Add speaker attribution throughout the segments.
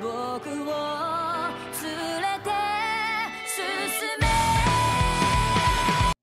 Speaker 1: 僕を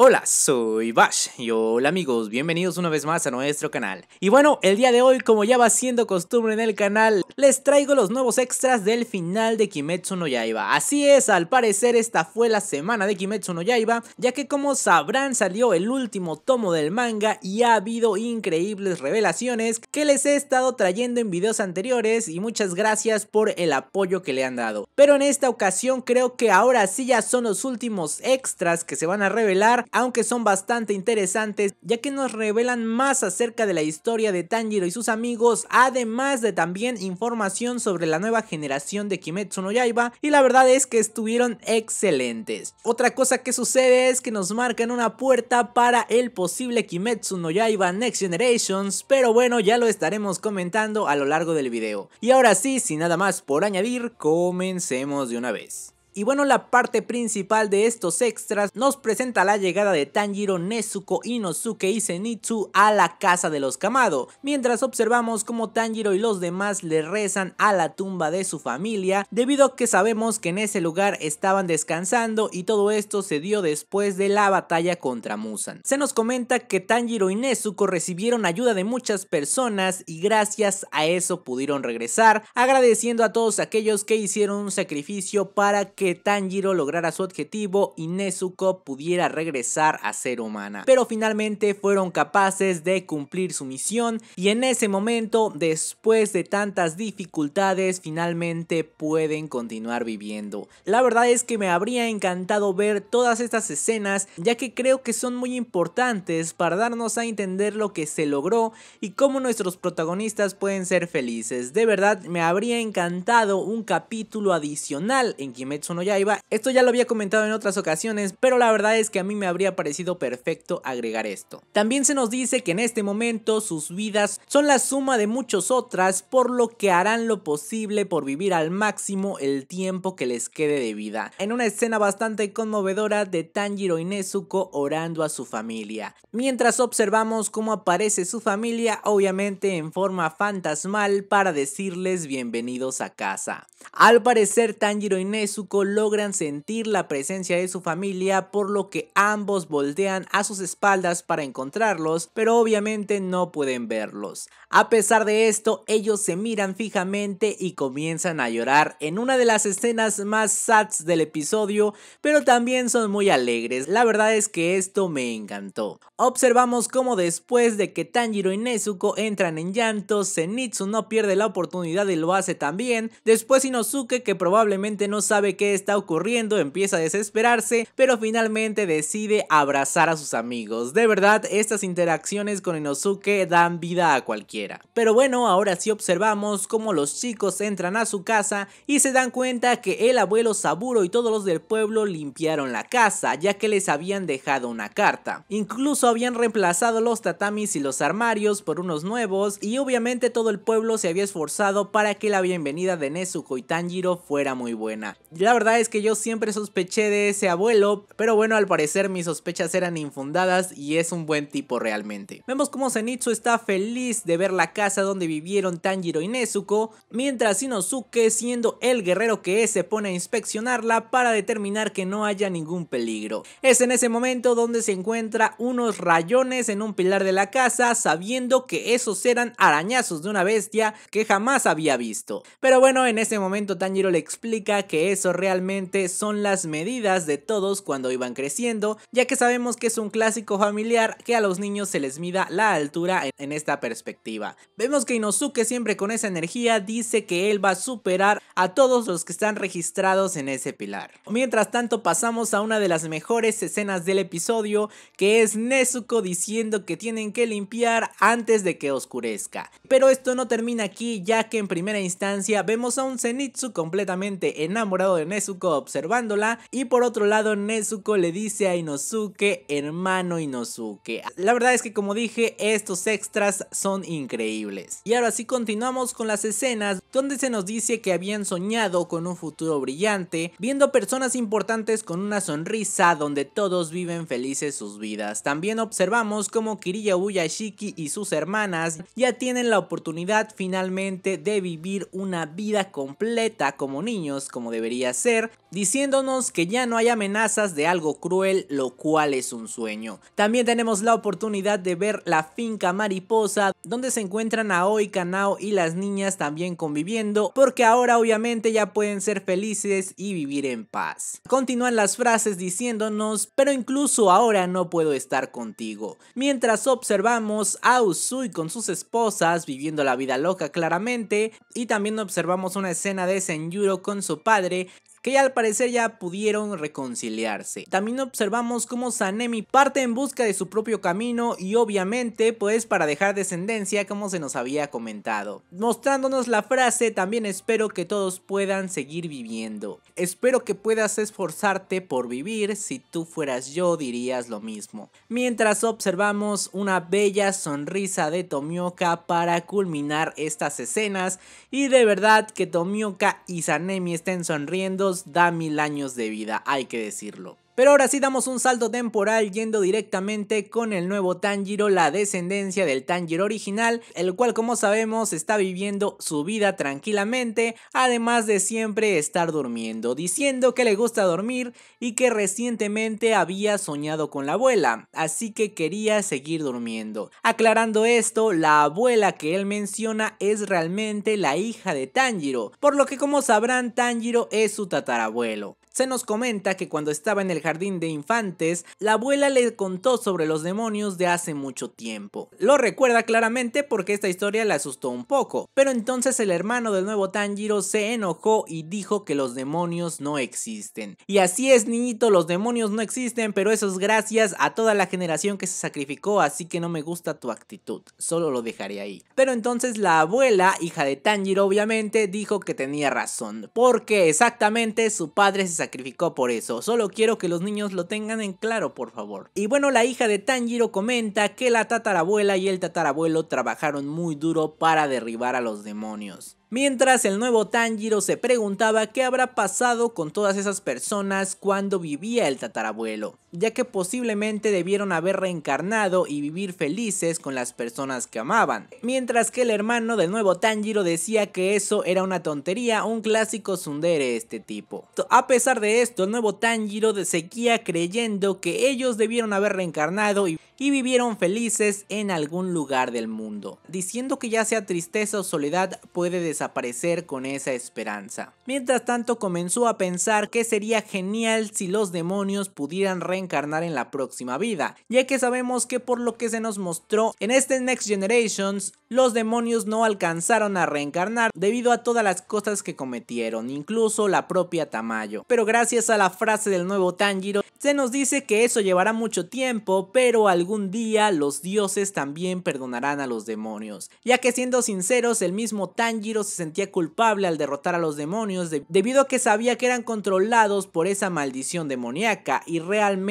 Speaker 1: Hola, soy Bash y hola amigos, bienvenidos una vez más a nuestro canal. Y bueno, el día de hoy, como ya va siendo costumbre en el canal, les traigo los nuevos extras del final de Kimetsu no Yaiba. Así es, al parecer esta fue la semana de Kimetsu no Yaiba, ya que como sabrán salió el último tomo del manga y ha habido increíbles revelaciones que les he estado trayendo en videos anteriores y muchas gracias por el apoyo que le han dado. Pero en esta ocasión creo que ahora sí ya son los últimos extras que se van a revelar aunque son bastante interesantes ya que nos revelan más acerca de la historia de Tanjiro y sus amigos, además de también información sobre la nueva generación de Kimetsu no Yaiba y la verdad es que estuvieron excelentes. Otra cosa que sucede es que nos marcan una puerta para el posible Kimetsu no Yaiba Next Generations, pero bueno, ya lo estaremos comentando a lo largo del video. Y ahora sí, sin nada más por añadir, comencemos de una vez. Y bueno, la parte principal de estos extras nos presenta la llegada de Tanjiro, Nezuko, Inosuke y Zenitsu a la casa de los Kamado, mientras observamos cómo Tanjiro y los demás le rezan a la tumba de su familia, debido a que sabemos que en ese lugar estaban descansando y todo esto se dio después de la batalla contra Musan. Se nos comenta que Tanjiro y Nezuko recibieron ayuda de muchas personas y gracias a eso pudieron regresar, agradeciendo a todos aquellos que hicieron un sacrificio para que Tanjiro lograra su objetivo y Nezuko pudiera regresar a ser humana. Pero finalmente fueron capaces de cumplir su misión y en ese momento, después de tantas dificultades, finalmente pueden continuar viviendo. La verdad es que me habría encantado ver todas estas escenas ya que creo que son muy importantes para darnos a entender lo que se logró y cómo nuestros protagonistas pueden ser felices. De verdad me habría encantado un capítulo adicional en Kimetsu ya Esto ya lo había comentado en otras ocasiones, pero la verdad es que a mí me habría parecido perfecto agregar esto. También se nos dice que en este momento sus vidas son la suma de muchas otras, por lo que harán lo posible por vivir al máximo el tiempo que les quede de vida. En una escena bastante conmovedora de Tanjiro y Nezuko orando a su familia. Mientras observamos cómo aparece su familia, obviamente en forma fantasmal para decirles bienvenidos a casa. Al parecer, Tanjiro y Nezuko logran sentir la presencia de su familia, por lo que ambos voltean a sus espaldas para encontrarlos, pero obviamente no pueden verlos. A pesar de esto, ellos se miran fijamente y comienzan a llorar en una de las escenas más sats del episodio, pero también son muy alegres. La verdad es que esto me encantó. Observamos cómo después de que Tanjiro y Nezuko entran en llanto, Zenitsu no pierde la oportunidad y lo hace también. Después Inosuke que probablemente no sabe qué está ocurriendo, empieza a desesperarse, pero finalmente decide abrazar a sus amigos. De verdad, estas interacciones con Inosuke dan vida a cualquiera. Pero bueno, ahora sí observamos cómo los chicos entran a su casa y se dan cuenta que el abuelo Saburo y todos los del pueblo limpiaron la casa, ya que les habían dejado una carta. Incluso habían reemplazado los tatamis y los armarios por unos nuevos y obviamente todo el pueblo se había esforzado para que la bienvenida de Nezuko Tanjiro fuera muy buena. La verdad es que yo siempre sospeché de ese abuelo, pero bueno, al parecer mis sospechas eran infundadas y es un buen tipo realmente. Vemos como Zenitsu está feliz de ver la casa donde vivieron Tanjiro y Nezuko, mientras Inosuke, siendo el guerrero que es, se pone a inspeccionarla para determinar que no haya ningún peligro. Es en ese momento donde se encuentra unos rayones en un pilar de la casa, sabiendo que esos eran arañazos de una bestia que jamás había visto. Pero bueno, en ese momento momento Tanjiro le explica que eso realmente son las medidas de todos cuando iban creciendo, ya que sabemos que es un clásico familiar que a los niños se les mida la altura en esta perspectiva. Vemos que Inosuke siempre con esa energía dice que él va a superar a todos los que están registrados en ese pilar. Mientras tanto pasamos a una de las mejores escenas del episodio que es Nezuko diciendo que tienen que limpiar antes de que oscurezca. Pero esto no termina aquí ya que en primera instancia vemos a un Nitsu completamente enamorado de Nezuko observándola y por otro lado Nezuko le dice a Inosuke, hermano Inosuke. La verdad es que como dije, estos extras son increíbles. Y ahora sí continuamos con las escenas donde se nos dice que habían soñado con un futuro brillante, viendo personas importantes con una sonrisa donde todos viven felices sus vidas. También observamos cómo Kiriya Uyashiki y sus hermanas ya tienen la oportunidad finalmente de vivir una vida completa como niños, como debería ser, diciéndonos que ya no hay amenazas de algo cruel, lo cual es un sueño. También tenemos la oportunidad de ver la finca mariposa, donde se encuentran Aoi, Kanao y las niñas también conviviendo, porque ahora obviamente ya pueden ser felices y vivir en paz. Continúan las frases diciéndonos, pero incluso ahora no puedo estar contigo. Mientras observamos a Usui con sus esposas viviendo la vida loca claramente, y también observamos una escena de en con su padre que ya al parecer ya pudieron reconciliarse. También observamos cómo Sanemi parte en busca de su propio camino y obviamente pues para dejar descendencia como se nos había comentado. Mostrándonos la frase también espero que todos puedan seguir viviendo. Espero que puedas esforzarte por vivir, si tú fueras yo dirías lo mismo. Mientras observamos una bella sonrisa de Tomioka para culminar estas escenas y de verdad que Tomioka y Sanemi estén sonriendo da mil años de vida, hay que decirlo. Pero ahora sí damos un salto temporal yendo directamente con el nuevo Tanjiro, la descendencia del Tanjiro original, el cual como sabemos está viviendo su vida tranquilamente, además de siempre estar durmiendo, diciendo que le gusta dormir y que recientemente había soñado con la abuela, así que quería seguir durmiendo. Aclarando esto, la abuela que él menciona es realmente la hija de Tanjiro, por lo que como sabrán Tanjiro es su tatarabuelo. Se nos comenta que cuando estaba en el jardín de infantes, la abuela le contó sobre los demonios de hace mucho tiempo. Lo recuerda claramente porque esta historia la asustó un poco, pero entonces el hermano del nuevo Tanjiro se enojó y dijo que los demonios no existen. Y así es, niñito, los demonios no existen, pero eso es gracias a toda la generación que se sacrificó, así que no me gusta tu actitud, solo lo dejaré ahí. Pero entonces la abuela, hija de Tanjiro obviamente, dijo que tenía razón, porque exactamente su padre se sacrificó sacrificó por eso. Solo quiero que los niños lo tengan en claro, por favor. Y bueno, la hija de Tanjiro comenta que la tatarabuela y el tatarabuelo trabajaron muy duro para derribar a los demonios. Mientras el nuevo Tanjiro se preguntaba qué habrá pasado con todas esas personas cuando vivía el tatarabuelo ya que posiblemente debieron haber reencarnado y vivir felices con las personas que amaban. Mientras que el hermano del nuevo Tanjiro decía que eso era una tontería, un clásico tsundere este tipo. A pesar de esto, el nuevo Tanjiro seguía creyendo que ellos debieron haber reencarnado y, vivieron felices en algún lugar del mundo, diciendo que ya sea tristeza o soledad puede desaparecer con esa esperanza. Mientras tanto comenzó a pensar que sería genial si los demonios pudieran reencarnar encarnar en la próxima vida, ya que sabemos que por lo que se nos mostró en este Next Generations, los demonios no alcanzaron a reencarnar debido a todas las cosas que cometieron, incluso la propia Tamayo. Pero gracias a la frase del nuevo Tanjiro, se nos dice que eso llevará mucho tiempo, pero algún día los dioses también perdonarán a los demonios, ya que siendo sinceros, el mismo Tanjiro se sentía culpable al derrotar a los demonios debido a que sabía que eran controlados por esa maldición demoníaca y realmente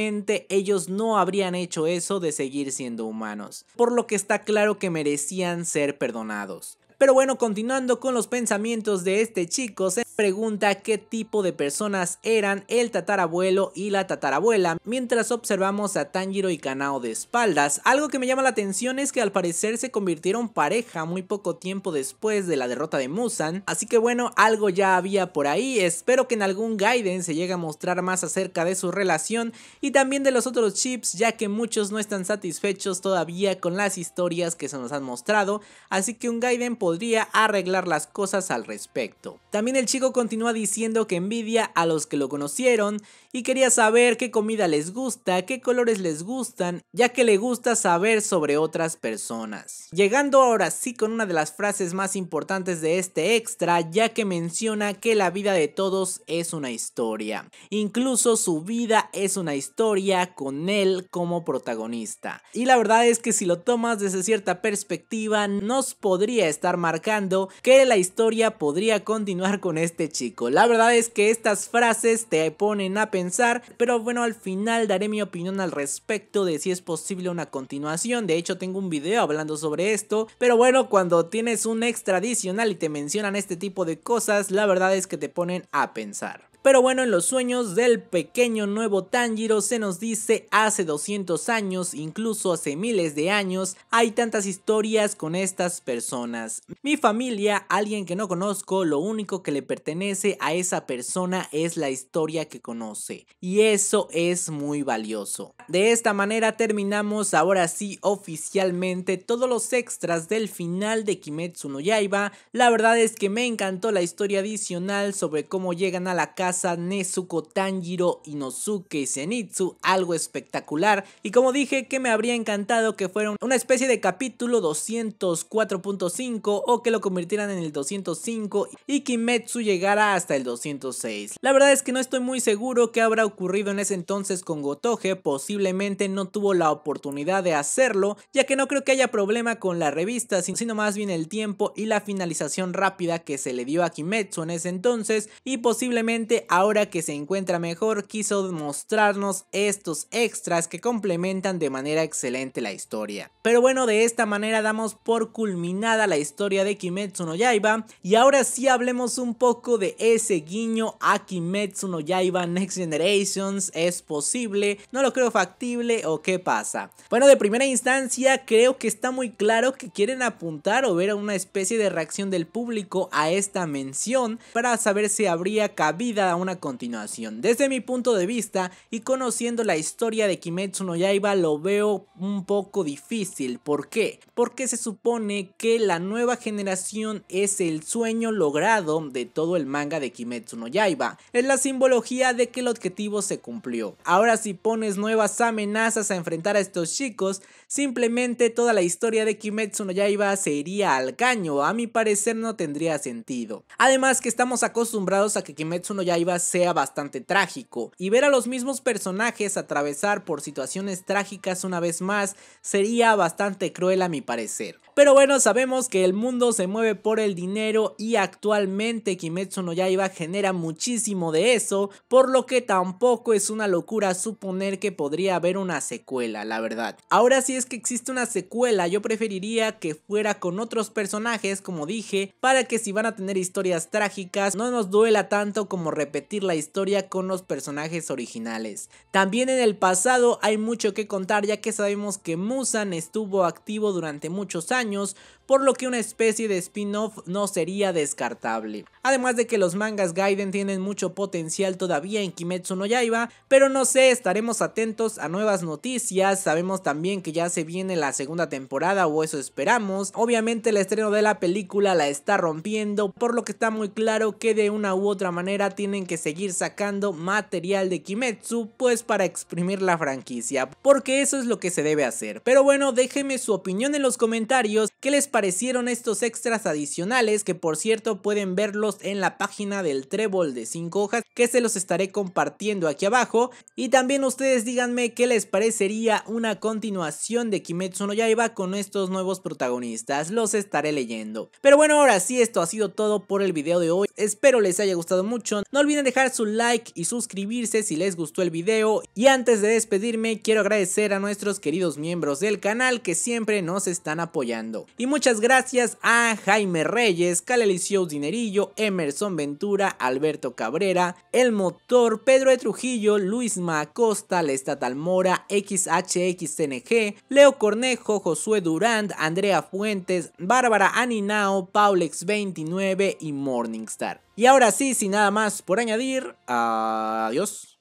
Speaker 1: ellos no habrían hecho eso de seguir siendo humanos, por lo que está claro que merecían ser perdonados. Pero bueno, continuando con los pensamientos de este chico, se pregunta qué tipo de personas eran el tatarabuelo y la tatarabuela, mientras observamos a Tanjiro y Kanao de espaldas. Algo que me llama la atención es que al parecer se convirtieron pareja muy poco tiempo después de la derrota de Musan, así que bueno, algo ya había por ahí, espero que en algún Gaiden se llegue a mostrar más acerca de su relación y también de los otros chips, ya que muchos no están satisfechos todavía con las historias que se nos han mostrado, así que un Gaiden podría arreglar las cosas al respecto. También el chico continúa diciendo que envidia a los que lo conocieron y quería saber qué comida les gusta, qué colores les gustan, ya que le gusta saber sobre otras personas. Llegando ahora sí con una de las frases más importantes de este extra, ya que menciona que la vida de todos es una historia. Incluso su vida es una historia con él como protagonista. Y la verdad es que si lo tomas desde cierta perspectiva, nos podría estar marcando que la historia podría continuar con este chico. La verdad es que estas frases te ponen a pensar, pero bueno, al final daré mi opinión al respecto de si es posible una continuación. De hecho, tengo un video hablando sobre esto, pero bueno, cuando tienes un extra adicional y te mencionan este tipo de cosas, la verdad es que te ponen a pensar. Pero bueno, en los sueños del pequeño nuevo Tanjiro se nos dice hace 200 años, incluso hace miles de años, hay tantas historias con estas personas. Mi familia, alguien que no conozco, lo único que le pertenece a esa persona es la historia que conoce. Y eso es muy valioso. De esta manera terminamos ahora sí oficialmente todos los extras del final de Kimetsu no Yaiba. La verdad es que me encantó la historia adicional sobre cómo llegan a la casa Tsubasa, Nezuko, Tanjiro, Inosuke y Senitsu, algo espectacular. Y como dije que me habría encantado que fuera una especie de capítulo 204.5 o que lo convirtieran en el 205 y Kimetsu llegara hasta el 206. La verdad es que no estoy muy seguro qué habrá ocurrido en ese entonces con Gotoge, posiblemente no tuvo la oportunidad de hacerlo, ya que no creo que haya problema con la revista, sino más bien el tiempo y la finalización rápida que se le dio a Kimetsu en ese entonces y posiblemente ahora que se encuentra mejor, quiso mostrarnos estos extras que complementan de manera excelente la historia. Pero bueno, de esta manera damos por culminada la historia de Kimetsu no Yaiba y ahora sí hablemos un poco de ese guiño a Kimetsu no Yaiba Next Generations, ¿es posible? ¿No lo creo factible o qué pasa? Bueno, de primera instancia creo que está muy claro que quieren apuntar o ver una especie de reacción del público a esta mención para saber si habría cabida a una continuación. Desde mi punto de vista y conociendo la historia de Kimetsu no Yaiba lo veo un poco difícil. ¿Por qué? Porque se supone que la nueva generación es el sueño logrado de todo el manga de Kimetsu no Yaiba. Es la simbología de que el objetivo se cumplió. Ahora si pones nuevas amenazas a enfrentar a estos chicos, simplemente toda la historia de Kimetsu no Yaiba se iría al caño. A mi parecer no tendría sentido. Además que estamos acostumbrados a que Kimetsu no Yaiba sea bastante trágico, y ver a los mismos personajes atravesar por situaciones trágicas una vez más sería bastante cruel a mi parecer. Pero bueno, sabemos que el mundo se mueve por el dinero y actualmente Kimetsu no Yaiba genera muchísimo de eso, por lo que tampoco es una locura suponer que podría haber una secuela, la verdad. Ahora si es que existe una secuela, yo preferiría que fuera con otros personajes, como dije, para que si van a tener historias trágicas no nos duela tanto como repetir la historia con los personajes originales. También en el pasado hay mucho que contar ya que sabemos que Musan estuvo activo durante muchos años, por lo que una especie de spin-off no sería descartable. Además de que los mangas Gaiden tienen mucho potencial todavía en Kimetsu no Yaiba, pero no sé, estaremos atentos a nuevas noticias, sabemos también que ya se viene la segunda temporada o eso esperamos, obviamente el estreno de la película la está rompiendo, por lo que está muy claro que de una u otra manera tienen que seguir sacando material de Kimetsu, pues para exprimir la franquicia, porque eso es lo que se debe hacer. Pero bueno, déjenme su opinión en los comentarios, ¿qué les parece? aparecieron estos extras adicionales que por cierto pueden verlos en la página del trébol de 5 hojas que se los estaré compartiendo aquí abajo y también ustedes díganme qué les parecería una continuación de Kimetsu no Yaiba con estos nuevos protagonistas, los estaré leyendo. Pero bueno ahora sí esto ha sido todo por el video de hoy, espero les haya gustado mucho, no olviden dejar su like y suscribirse si les gustó el video y antes de despedirme quiero agradecer a nuestros queridos miembros del canal que siempre nos están apoyando y muchas gracias a Jaime Reyes, Calelicio Dinerillo, Emerson Ventura, Alberto Cabrera, El Motor, Pedro de Trujillo, Luis Macosta, Lestat Almora, Mora, XHXTNG, Leo Cornejo, Josué Durant Andrea Fuentes, Bárbara Aninao, Paulex29 y Morningstar. Y ahora sí, sin nada más por añadir, adiós.